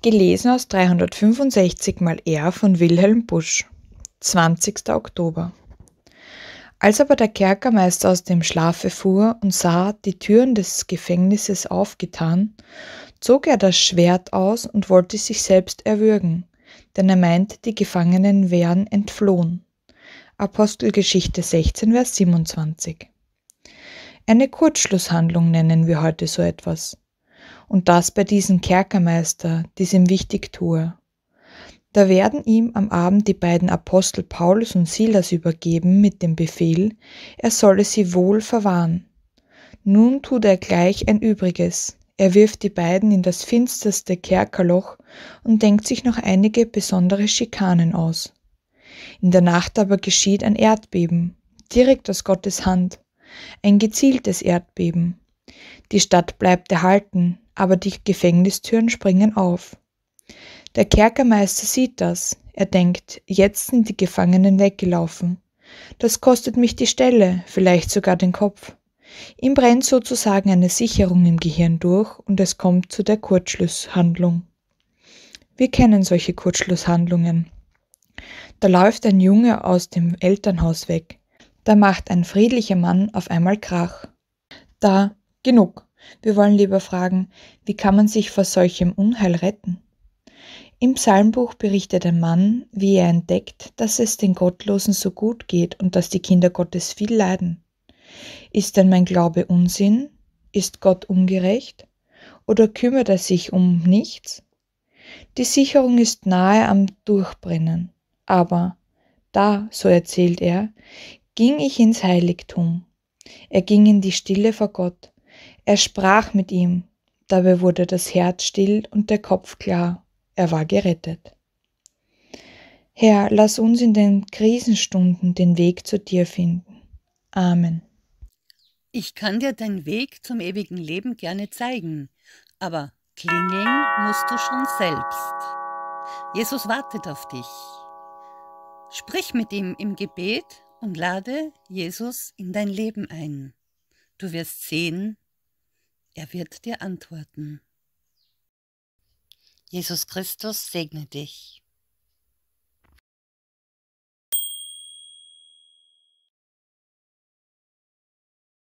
Gelesen aus 365 mal R von Wilhelm Busch. 20. Oktober. Als aber der Kerkermeister aus dem Schlafe fuhr und sah, die Türen des Gefängnisses aufgetan, zog er das Schwert aus und wollte sich selbst erwürgen, denn er meinte, die Gefangenen wären entflohen. Apostelgeschichte 16, Vers 27. Eine Kurzschlusshandlung nennen wir heute so etwas und das bei diesem Kerkermeister, diesem Wichtigtuer. Da werden ihm am Abend die beiden Apostel Paulus und Silas übergeben mit dem Befehl, er solle sie wohl verwahren. Nun tut er gleich ein Übriges. Er wirft die beiden in das finsterste Kerkerloch und denkt sich noch einige besondere Schikanen aus. In der Nacht aber geschieht ein Erdbeben, direkt aus Gottes Hand, ein gezieltes Erdbeben. Die Stadt bleibt erhalten, aber die Gefängnistüren springen auf. Der Kerkermeister sieht das. Er denkt, jetzt sind die Gefangenen weggelaufen. Das kostet mich die Stelle, vielleicht sogar den Kopf. Ihm brennt sozusagen eine Sicherung im Gehirn durch und es kommt zu der Kurzschlusshandlung. Wir kennen solche Kurzschlusshandlungen. Da läuft ein Junge aus dem Elternhaus weg. Da macht ein friedlicher Mann auf einmal Krach. Da, genug. Wir wollen lieber fragen, wie kann man sich vor solchem Unheil retten? Im Psalmbuch berichtet ein Mann, wie er entdeckt, dass es den Gottlosen so gut geht und dass die Kinder Gottes viel leiden. Ist denn mein Glaube Unsinn? Ist Gott ungerecht? Oder kümmert er sich um nichts? Die Sicherung ist nahe am Durchbrennen. Aber da, so erzählt er, ging ich ins Heiligtum. Er ging in die Stille vor Gott. Er sprach mit ihm, dabei wurde das Herz still und der Kopf klar, er war gerettet. Herr, lass uns in den Krisenstunden den Weg zu dir finden. Amen. Ich kann dir deinen Weg zum ewigen Leben gerne zeigen, aber klingeln musst du schon selbst. Jesus wartet auf dich. Sprich mit ihm im Gebet und lade Jesus in dein Leben ein. Du wirst sehen, er wird dir antworten. Jesus Christus segne dich.